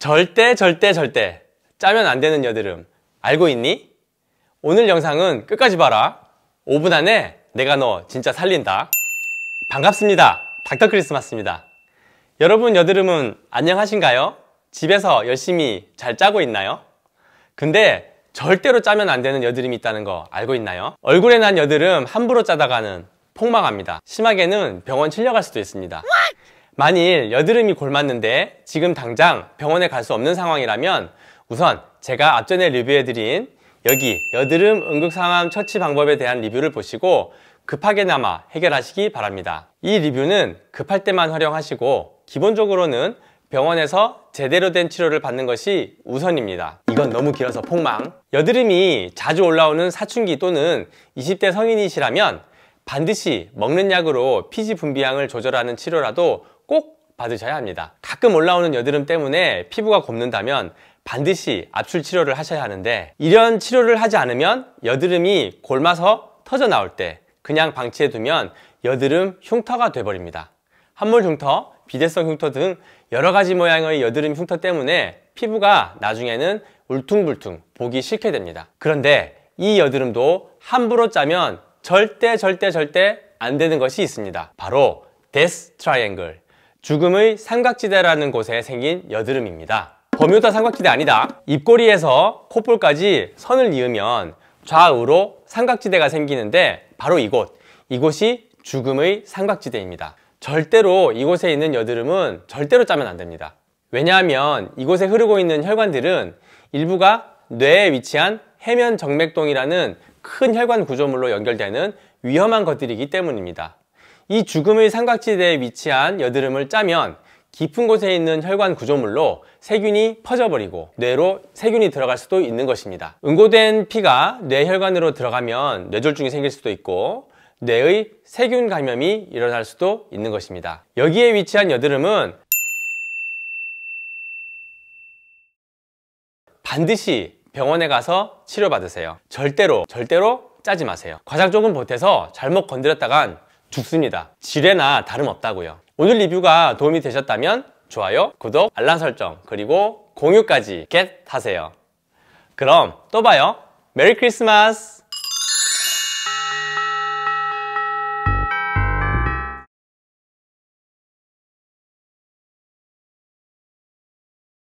절대 절대 절대 짜면 안 되는 여드름 알고 있니? 오늘 영상은 끝까지 봐라 5분 안에 내가 너 진짜 살린다 반갑습니다 닥터 크리스마스입니다 여러분 여드름은 안녕하신가요? 집에서 열심히 잘 짜고 있나요? 근데 절대로 짜면 안 되는 여드름이 있다는 거 알고 있나요? 얼굴에 난 여드름 함부로 짜다가는 폭망합니다 심하게는 병원 실려갈 수도 있습니다 What? 만일 여드름이 골맞는데 지금 당장 병원에 갈 수 없는 상황이라면 우선 제가 앞전에 리뷰해드린 여기 여드름 응급상황 처치 방법에 대한 리뷰를 보시고 급하게나마 해결하시기 바랍니다. 이 리뷰는 급할 때만 활용하시고 기본적으로는 병원에서 제대로 된 치료를 받는 것이 우선입니다. 이건 너무 길어서 폭망! 여드름이 자주 올라오는 사춘기 또는 20대 성인이시라면 반드시 먹는 약으로 피지 분비량을 조절하는 치료라도 꼭 받으셔야 합니다. 가끔 올라오는 여드름 때문에 피부가 곱는다면 반드시 압출 치료를 하셔야 하는데 이런 치료를 하지 않으면 여드름이 곪아서 터져 나올 때 그냥 방치해두면 여드름 흉터가 돼버립니다. 함몰 흉터, 비대성 흉터 등 여러 가지 모양의 여드름 흉터 때문에 피부가 나중에는 울퉁불퉁 보기 싫게 됩니다. 그런데 이 여드름도 함부로 짜면 절대 절대 절대 안 되는 것이 있습니다. 바로 데스 트라이앵글 죽음의 삼각지대라는 곳에 생긴 여드름입니다. 버뮤다 삼각지대 아니다. 입꼬리에서 콧볼까지 선을 이으면 좌우로 삼각지대가 생기는데 바로 이곳, 이곳이 죽음의 삼각지대입니다. 절대로 이곳에 있는 여드름은 절대로 짜면 안 됩니다. 왜냐하면 이곳에 흐르고 있는 혈관들은 일부가 뇌에 위치한 해면 정맥동이라는 큰 혈관 구조물로 연결되는 위험한 것들이기 때문입니다. 이 죽음의 삼각지대에 위치한 여드름을 짜면 깊은 곳에 있는 혈관 구조물로 세균이 퍼져버리고 뇌로 세균이 들어갈 수도 있는 것입니다. 응고된 피가 뇌혈관으로 들어가면 뇌졸중이 생길 수도 있고 뇌의 세균 감염이 일어날 수도 있는 것입니다. 여기에 위치한 여드름은 반드시 병원에 가서 치료받으세요. 절대로 절대로 짜지 마세요. 과장 조금 보태서 잘못 건드렸다간 죽습니다. 지뢰나 다름없다고요. 오늘 리뷰가 도움이 되셨다면 좋아요, 구독, 알람 설정, 그리고 공유까지 겟 하세요. 그럼 또 봐요. 메리 크리스마스!